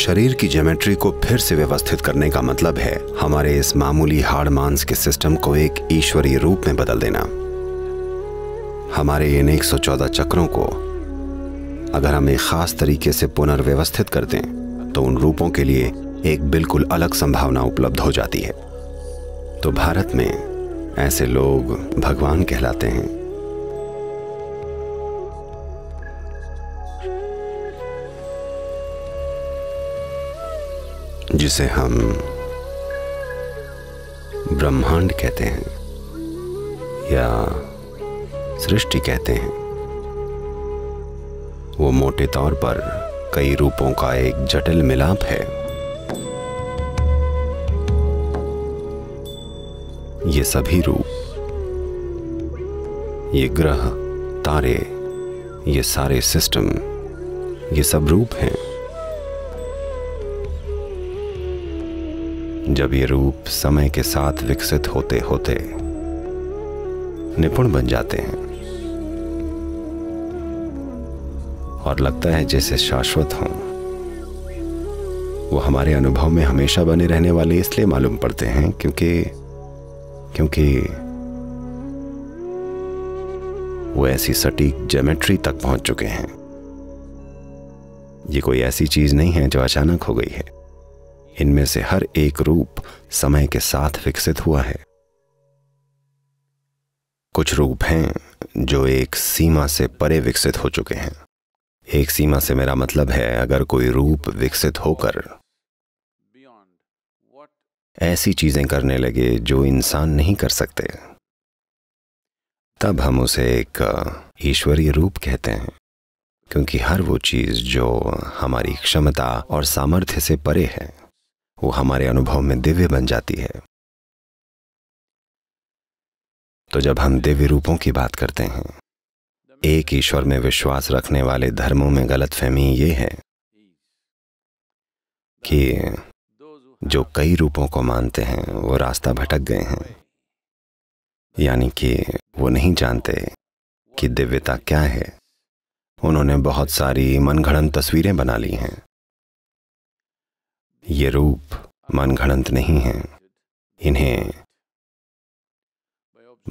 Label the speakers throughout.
Speaker 1: शरीर की ज्योमेट्री को फिर से व्यवस्थित करने का मतलब है हमारे इस मामूली हाड़ मांस के सिस्टम को एक ईश्वरीय रूप में बदल देना हमारे इन 114 चक्रों को अगर हम एक खास तरीके से पुनर्व्यवस्थित कर दें तो उन रूपों के लिए एक बिल्कुल अलग संभावना उपलब्ध हो जाती है तो भारत में ऐसे लोग भगवान कहलाते हैं जिसे हम ब्रह्मांड कहते हैं या सृष्टि कहते हैं वो मोटे तौर पर कई रूपों का एक जटिल मिलाप है ये सभी रूप ये ग्रह तारे ये सारे सिस्टम ये सब रूप हैं जब ये रूप समय के साथ विकसित होते होते निपुण बन जाते हैं और लगता है जैसे शाश्वत हों वो हमारे अनुभव में हमेशा बने रहने वाले इसलिए मालूम पड़ते हैं क्योंकि क्योंकि वो ऐसी सटीक जोमेट्री तक पहुंच चुके हैं ये कोई ऐसी चीज नहीं है जो अचानक हो गई है इनमें से हर एक रूप समय के साथ विकसित हुआ है कुछ रूप हैं जो एक सीमा से परे विकसित हो चुके हैं एक सीमा से मेरा मतलब है अगर कोई रूप विकसित होकर ऐसी चीजें करने लगे जो इंसान नहीं कर सकते तब हम उसे एक ईश्वरीय रूप कहते हैं क्योंकि हर वो चीज जो हमारी क्षमता और सामर्थ्य से परे है वो हमारे अनुभव में दिव्य बन जाती है तो जब हम दिव्य रूपों की बात करते हैं एक ईश्वर में विश्वास रखने वाले धर्मों में गलत फहमी ये है कि जो कई रूपों को मानते हैं वो रास्ता भटक गए हैं यानी कि वो नहीं जानते कि दिव्यता क्या है उन्होंने बहुत सारी मनगढ़ंत तस्वीरें बना ली हैं ये रूप मनगणंत नहीं है इन्हें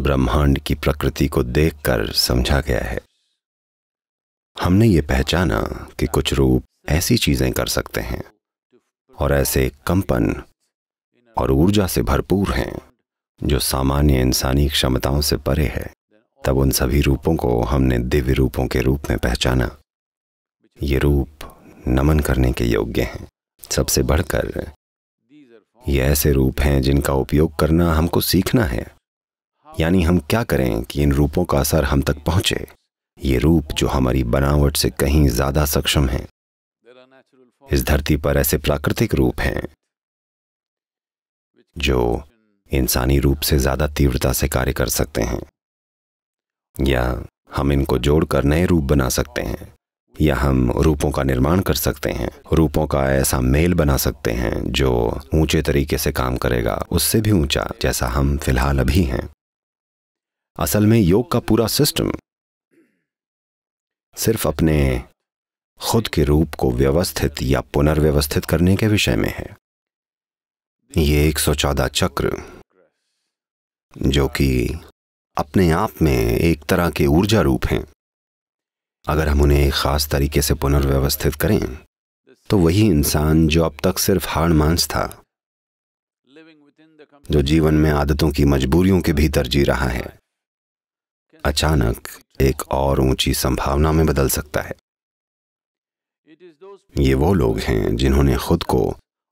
Speaker 1: ब्रह्मांड की प्रकृति को देखकर समझा गया है हमने ये पहचाना कि कुछ रूप ऐसी चीजें कर सकते हैं और ऐसे कंपन और ऊर्जा से भरपूर हैं जो सामान्य इंसानी क्षमताओं से परे है तब उन सभी रूपों को हमने दिव्य रूपों के रूप में पहचाना ये रूप नमन करने के योग्य हैं सबसे बढ़कर ये ऐसे रूप हैं जिनका उपयोग करना हमको सीखना है यानी हम क्या करें कि इन रूपों का असर हम तक पहुंचे ये रूप जो हमारी बनावट से कहीं ज्यादा सक्षम हैं इस धरती पर ऐसे प्राकृतिक रूप हैं जो इंसानी रूप से ज्यादा तीव्रता से कार्य कर सकते हैं या हम इनको जोड़कर नए रूप बना सकते हैं या हम रूपों का निर्माण कर सकते हैं रूपों का ऐसा मेल बना सकते हैं जो ऊंचे तरीके से काम करेगा उससे भी ऊंचा जैसा हम फिलहाल अभी हैं असल में योग का पूरा सिस्टम सिर्फ अपने खुद के रूप को व्यवस्थित या पुनर्व्यवस्थित करने के विषय में है ये एक सौ चौदह चक्र जो कि अपने आप में एक तरह के ऊर्जा रूप हैं अगर हम उन्हें एक खास तरीके से पुनर्व्यवस्थित करें तो वही इंसान जो अब तक सिर्फ हार्ड मांस था जो जीवन में आदतों की मजबूरियों के भीतर जी रहा है अचानक एक और ऊंची संभावना में बदल सकता है ये वो लोग हैं जिन्होंने खुद को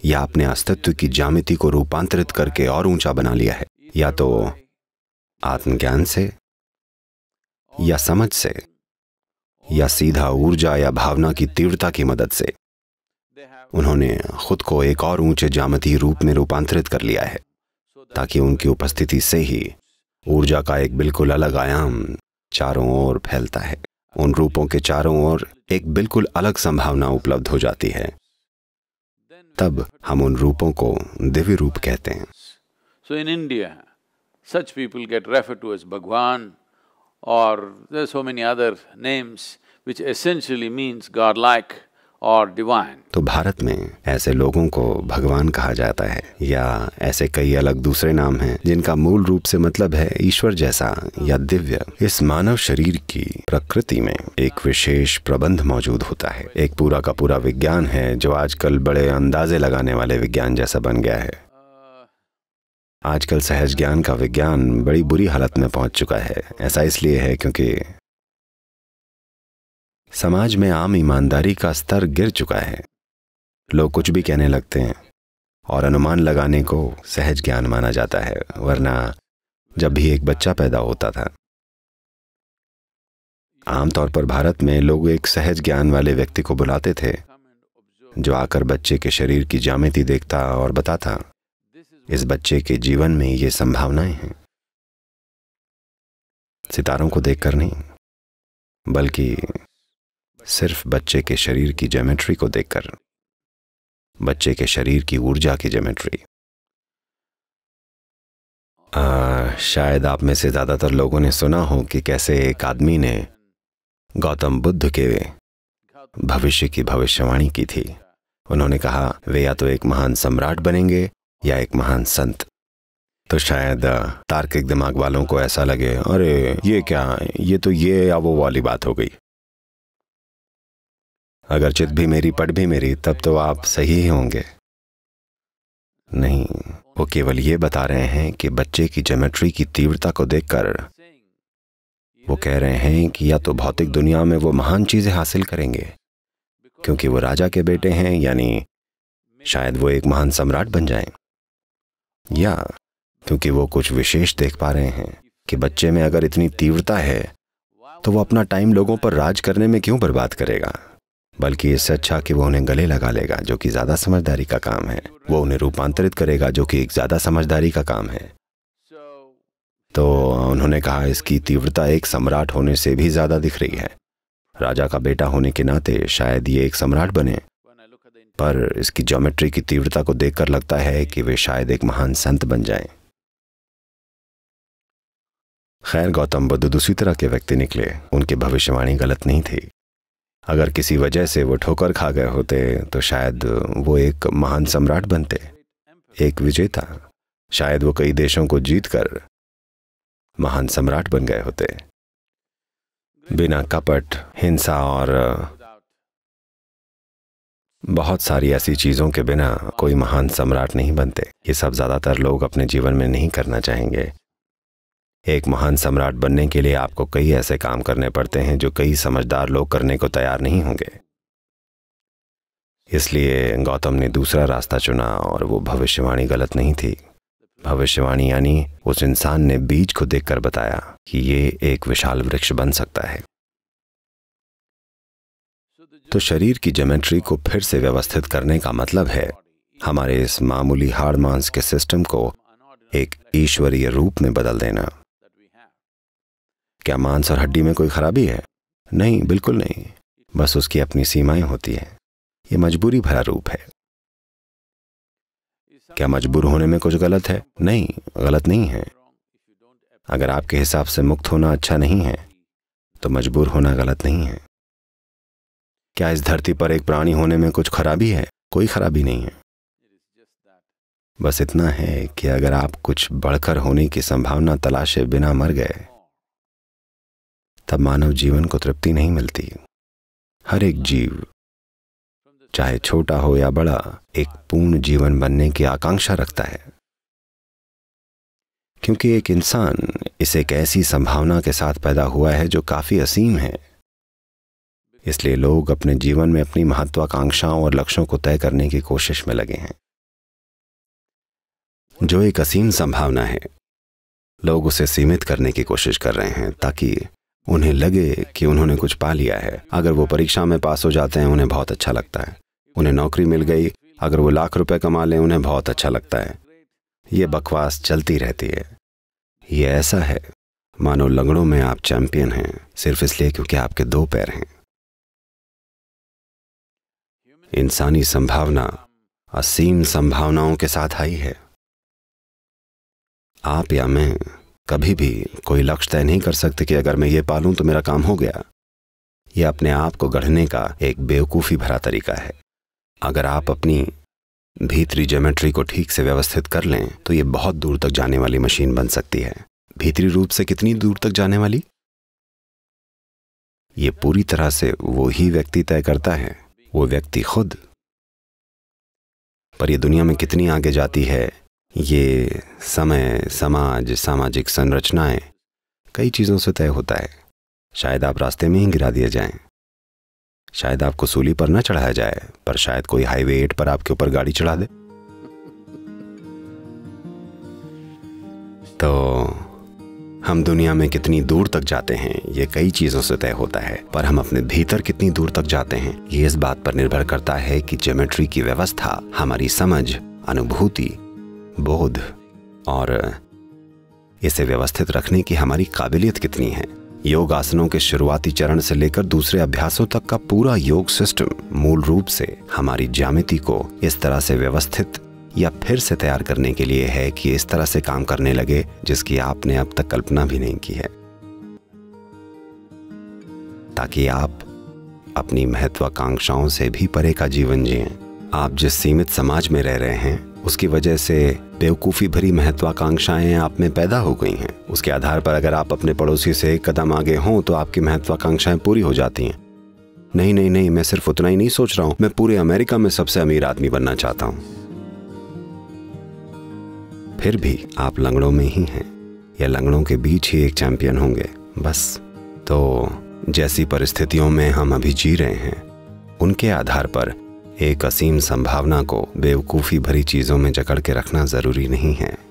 Speaker 1: या अपने अस्तित्व की जामिति को रूपांतरित करके और ऊंचा बना लिया है या तो आत्मज्ञान से या समझ से या सीधा ऊर्जा या भावना की तीव्रता की मदद से उन्होंने खुद को एक और ऊंचे जामती रूप में रूपांतरित कर लिया है ताकि उनकी उपस्थिति से ही ऊर्जा का एक बिल्कुल अलग आयाम चारों ओर फैलता है उन रूपों के चारों ओर एक बिल्कुल अलग संभावना उपलब्ध हो जाती है तब हम उन रूपों को दिव्य रूप कहते हैं so in India such people get refer to as Bhagwan or there are so many other names which essentially means godlike or divine. तो भारत में ऐसे लोगों को भगवान कहा जाता है या ऐसे कई अलग दूसरे नाम हैं जिनका मूल रूप से मतलब है ईश्वर जैसा या दिव्य इस मानव शरीर की प्रकृति में एक विशेष प्रबंध मौजूद होता है एक पूरा का पूरा विज्ञान है जो आजकल बड़े अंदाजे लगाने वाले विज्ञान जैसा बन गया है आजकल सहज ज्ञान का विज्ञान बड़ी बुरी हालत में पहुंच चुका है ऐसा इसलिए है क्योंकि समाज में आम ईमानदारी का स्तर गिर चुका है लोग कुछ भी कहने लगते हैं और अनुमान लगाने को सहज ज्ञान माना जाता है वरना जब भी एक बच्चा पैदा होता था आमतौर पर भारत में लोग एक सहज ज्ञान वाले व्यक्ति को बुलाते थे जो आकर बच्चे के शरीर की जामिति देखता और बताता इस बच्चे के जीवन में ये संभावनाएं हैं सितारों को देखकर नहीं बल्कि सिर्फ बच्चे के शरीर की जोमेट्री को देखकर बच्चे के शरीर की ऊर्जा की जोमेट्री शायद आप में से ज़्यादातर लोगों ने सुना हो कि कैसे एक आदमी ने गौतम बुद्ध के भविष्य की भविष्यवाणी की थी उन्होंने कहा वे या तो एक महान सम्राट बनेंगे या एक महान संत तो शायद तार्किक दिमाग वालों को ऐसा लगे अरे ये क्या ये तो ये या वो वाली बात हो गई अगर चित भी मेरी पट भी मेरी तब तो आप सही ही होंगे नहीं वो केवल ये बता रहे हैं कि बच्चे की ज्योमेट्री की तीव्रता को देखकर वो कह रहे हैं कि या तो भौतिक दुनिया में वो महान चीजें हासिल करेंगे क्योंकि वो राजा के बेटे हैं यानी शायद वो एक महान सम्राट बन जाएं। या क्योंकि वो कुछ विशेष देख पा रहे हैं कि बच्चे में अगर इतनी तीव्रता है तो वो अपना टाइम लोगों पर राज करने में क्यों बर्बाद करेगा बल्कि इससे अच्छा कि वो उन्हें गले लगा लेगा जो कि ज्यादा समझदारी का काम है वो उन्हें रूपांतरित करेगा जो कि एक ज्यादा समझदारी का काम है तो उन्होंने कहा इसकी तीव्रता एक सम्राट होने से भी ज्यादा दिख रही है राजा का बेटा होने के नाते शायद ये एक सम्राट बने पर इसकी ज्योमेट्री की तीव्रता को देखकर लगता है कि वे शायद एक महान संत बन जाएं। खैर गौतम बुद्ध दूसरी तरह के व्यक्ति निकले उनकी भविष्यवाणी गलत नहीं थी अगर किसी वजह से वो ठोकर खा गए होते तो शायद वो एक महान सम्राट बनते एक विजेता शायद वो कई देशों को जीतकर महान सम्राट बन गए होते बिना कपट हिंसा और बहुत सारी ऐसी चीज़ों के बिना कोई महान सम्राट नहीं बनते ये सब ज़्यादातर लोग अपने जीवन में नहीं करना चाहेंगे एक महान सम्राट बनने के लिए आपको कई ऐसे काम करने पड़ते हैं जो कई समझदार लोग करने को तैयार नहीं होंगे इसलिए गौतम ने दूसरा रास्ता चुना और वो भविष्यवाणी गलत नहीं थी भविष्यवाणी यानी उस इंसान ने बीज को देखकर बताया कि ये एक विशाल वृक्ष बन सकता है तो शरीर की जोमेट्री को फिर से व्यवस्थित करने का मतलब है हमारे इस मामूली हारमांस मांस के सिस्टम को एक ईश्वरीय रूप में बदल देना क्या मांस और हड्डी में कोई खराबी है नहीं बिल्कुल नहीं बस उसकी अपनी सीमाएं होती हैं ये मजबूरी भरा रूप है क्या मजबूर होने में कुछ गलत है नहीं गलत नहीं है अगर आपके हिसाब से मुक्त होना अच्छा नहीं है तो मजबूर होना गलत नहीं है क्या इस धरती पर एक प्राणी होने में कुछ खराबी है कोई खराबी नहीं है बस इतना है कि अगर आप कुछ बढ़कर होने की संभावना तलाशे बिना मर गए तब मानव जीवन को तृप्ति नहीं मिलती हर एक जीव चाहे छोटा हो या बड़ा एक पूर्ण जीवन बनने की आकांक्षा रखता है क्योंकि एक इंसान इस एक ऐसी संभावना के साथ पैदा हुआ है जो काफी असीम है इसलिए लोग अपने जीवन में अपनी महत्वाकांक्षाओं और लक्ष्यों को तय करने की कोशिश में लगे हैं जो एक असीम संभावना है लोग उसे सीमित करने की कोशिश कर रहे हैं ताकि उन्हें लगे कि उन्होंने कुछ पा लिया है अगर वो परीक्षा में पास हो जाते हैं उन्हें बहुत अच्छा लगता है उन्हें नौकरी मिल गई अगर वो लाख रुपए कमा लें उन्हें बहुत अच्छा लगता है ये बकवास चलती रहती है ये ऐसा है मानो लंगड़ों में आप चैंपियन हैं सिर्फ इसलिए क्योंकि आपके दो पैर हैं इंसानी संभावना असीम संभावनाओं के साथ आई है आप या मैं कभी भी कोई लक्ष्य तय नहीं कर सकते कि अगर मैं ये पालूं तो मेरा काम हो गया यह अपने आप को गढ़ने का एक बेवकूफ़ी भरा तरीका है अगर आप अपनी भीतरी ज्योमेट्री को ठीक से व्यवस्थित कर लें तो ये बहुत दूर तक जाने वाली मशीन बन सकती है भीतरी रूप से कितनी दूर तक जाने वाली ये पूरी तरह से वो ही व्यक्ति तय करता है वो व्यक्ति खुद पर ये दुनिया में कितनी आगे जाती है ये समय समाज सामाजिक संरचनाएं कई चीज़ों से तय होता है शायद आप रास्ते में ही गिरा दिए जाएं शायद आपको सूली पर न चढ़ाया जाए पर शायद कोई हाईवे एट पर आपके ऊपर गाड़ी चढ़ा दे तो हम दुनिया में कितनी दूर तक जाते हैं ये कई चीजों से तय होता है पर हम अपने भीतर कितनी दूर तक जाते हैं ये इस बात पर निर्भर करता है कि ज्योमेट्री की व्यवस्था हमारी समझ अनुभूति बोध और इसे व्यवस्थित रखने की हमारी काबिलियत कितनी है योग आसनों के शुरुआती चरण से लेकर दूसरे अभ्यासों तक का पूरा योग सिस्टम मूल रूप से हमारी ज्यामिति को इस तरह से व्यवस्थित या फिर से तैयार करने के लिए है कि इस तरह से काम करने लगे जिसकी आपने अब तक कल्पना भी नहीं की है ताकि आप अपनी महत्वाकांक्षाओं से भी परे का जीवन जिये आप जिस सीमित समाज में रह रहे हैं उसकी वजह से बेवकूफ़ी भरी महत्वाकांक्षाएं आप में पैदा हो गई हैं उसके आधार पर अगर आप अपने पड़ोसी से एक कदम आगे हों तो आपकी महत्वाकांक्षाएं पूरी हो जाती हैं नहीं नहीं नहीं मैं सिर्फ उतना ही नहीं सोच रहा हूं मैं पूरे अमेरिका में सबसे अमीर आदमी बनना चाहता हूँ फिर भी आप लंगड़ों में ही हैं या लंगड़ों के बीच ही एक चैंपियन होंगे बस तो जैसी परिस्थितियों में हम अभी जी रहे हैं उनके आधार पर एक असीम संभावना को बेवकूफ़ी भरी चीज़ों में जकड़ के रखना ज़रूरी नहीं है